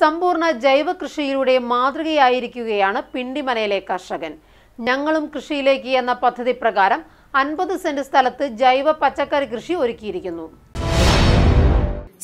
സമ്പൂർണ്ണ ജൈവ കൃഷിയിലൂടെ മാതൃകയായിരിക്കുകയാണ് പിണ്ടിമനയിലെ കർഷകൻ ഞങ്ങളും കൃഷിയിലേക്ക് എന്ന പദ്ധതി പ്രകാരം അൻപത് സെന്റ് സ്ഥലത്ത് ജൈവ പച്ചക്കറി കൃഷി ഒരുക്കിയിരിക്കുന്നു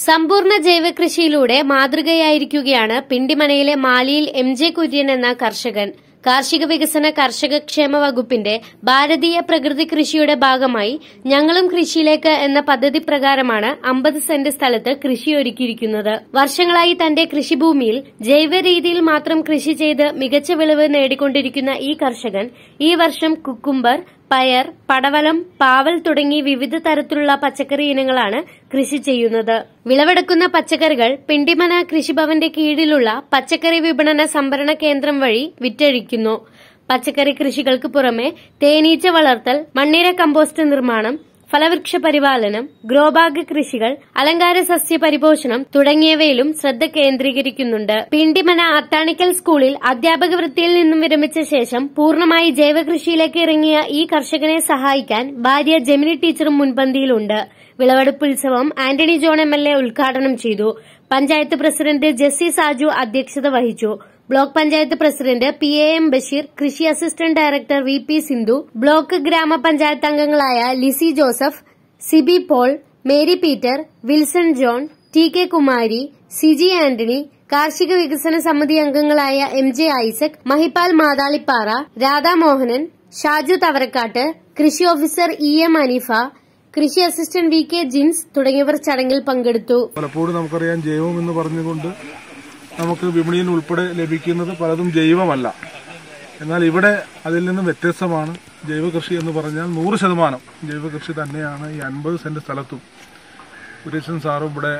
സമ്പൂർണ്ണ ജൈവ കൃഷിയിലൂടെ മാതൃകയായിരിക്കുകയാണ് പിണ്ടിമനയിലെ മാലിയിൽ എം ജെ കുര്യൻ എന്ന കർഷകൻ കാർഷിക വികസന കർഷക ക്ഷേമ വകുപ്പിന്റെ ഭാരതീയ പ്രകൃതി കൃഷിയുടെ ഭാഗമായി ഞങ്ങളും കൃഷിയിലേക്ക് എന്ന പദ്ധതി പ്രകാരമാണ് അമ്പത് സെന്റ് സ്ഥലത്ത് കൃഷി ഒരുക്കിയിരിക്കുന്നത് വർഷങ്ങളായി തന്റെ കൃഷിഭൂമിയിൽ ജൈവ രീതിയിൽ മാത്രം കൃഷി ചെയ്ത് മികച്ച വിളവ് നേടിക്കൊണ്ടിരിക്കുന്ന ഈ കർഷകൻ ഈ വർഷം കുക്കുംബർ പയർ പടവലം പാവൽ തുടങ്ങി വിവിധ തരത്തിലുള്ള പച്ചക്കറി ഇനങ്ങളാണ് കൃഷി ചെയ്യുന്നത് വിളവെടുക്കുന്ന പച്ചക്കറികൾ പിണ്ടിമന കൃഷിഭവന്റെ കീഴിലുള്ള പച്ചക്കറി വിപണന സംഭരണ കേന്ദ്രം വഴി വിറ്റഴിക്കുന്നു പച്ചക്കറി കൃഷികൾക്ക് പുറമെ തേനീച്ച വളർത്തൽ മണ്ണിര കമ്പോസ്റ്റ് നിർമ്മാണം ഫലവൃക്ഷ പരിപാലനം ഗ്രോബാഗ് കൃഷികൾ അലങ്കാര സസ്യ പരിപോഷണം തുടങ്ങിയവയിലും ശ്രദ്ധ കേന്ദ്രീകരിക്കുന്നുണ്ട് പിണ്ടിമന അത്താണിക്കൽ സ്കൂളിൽ അധ്യാപക വൃത്തിയിൽ നിന്നും വിരമിച്ച ശേഷം പൂർണ്ണമായി ജൈവകൃഷിയിലേക്ക് ഇറങ്ങിയ ഈ കർഷകനെ സഹായിക്കാൻ ഭാര്യ ജെമിനി ടീച്ചറും മുൻപന്തിയിലുണ്ട് വിളവെടുപ്പ് ഉത്സവം Antony John M L A ഉദ്ഘാടനം ചെയ്തു പഞ്ചായത്ത് പ്രസിഡന്റ് ജെസ്സി സാജു അധ്യക്ഷത വഹിച്ചു block panchayat president P A M Basheer കൃഷി assistant director V P Sindhu block ഗ്രാമപഞ്ചായത്ത് അംഗങ്ങളായ ലിസി ജോസഫ് സിബി പോൾ മേരി പീറ്റർ വിൽസൺ ജോൺ ടി കെ കുമാരി സിജി ആന്റണി കാർഷിക വികസന സമിതി അംഗങ്ങളായ എം ജെ ഐസക് മഹിപാൽ മാതാളിപ്പാറ രാധാമോഹനൻ ഷാജു തവരക്കാട്ട് കൃഷി ഓഫീസർ ഇ എം അനീഫ കൃഷി അസിസ്റ്റന്റ് വി കെ ജിൻസ് തുടങ്ങിയവർ ചടങ്ങിൽ പങ്കെടുത്തു പലപ്പോഴും നമുക്കറിയാം ജൈവം എന്ന് പറഞ്ഞുകൊണ്ട് നമുക്ക് വിപണിയിൽ ഉൾപ്പെടെ ലഭിക്കുന്നത് പലതും ജൈവമല്ല എന്നാൽ ഇവിടെ അതിൽ നിന്നും വ്യത്യസ്തമാണ് ജൈവ കൃഷി എന്ന് പറഞ്ഞാൽ നൂറ് ശതമാനം ജൈവ കൃഷി തന്നെയാണ് ഈ അൻപത് സെന്റ് സ്ഥലത്തും ഉരേശൻ സാറും ഇവിടെ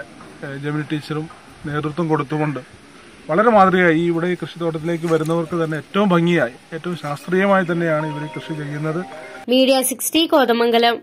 ജമിനി ടീച്ചറും നേതൃത്വം കൊടുത്തുകൊണ്ട് വളരെ മാതൃകയായി ഇവിടെ ഈ കൃഷിത്തോട്ടത്തിലേക്ക് വരുന്നവർക്ക് തന്നെ ഏറ്റവും ഭംഗിയായി ഏറ്റവും ശാസ്ത്രീയമായി തന്നെയാണ് ഇവർ കൃഷി ചെയ്യുന്നത് മീഡിയ സിക്സ്റ്റി കോതമംഗലം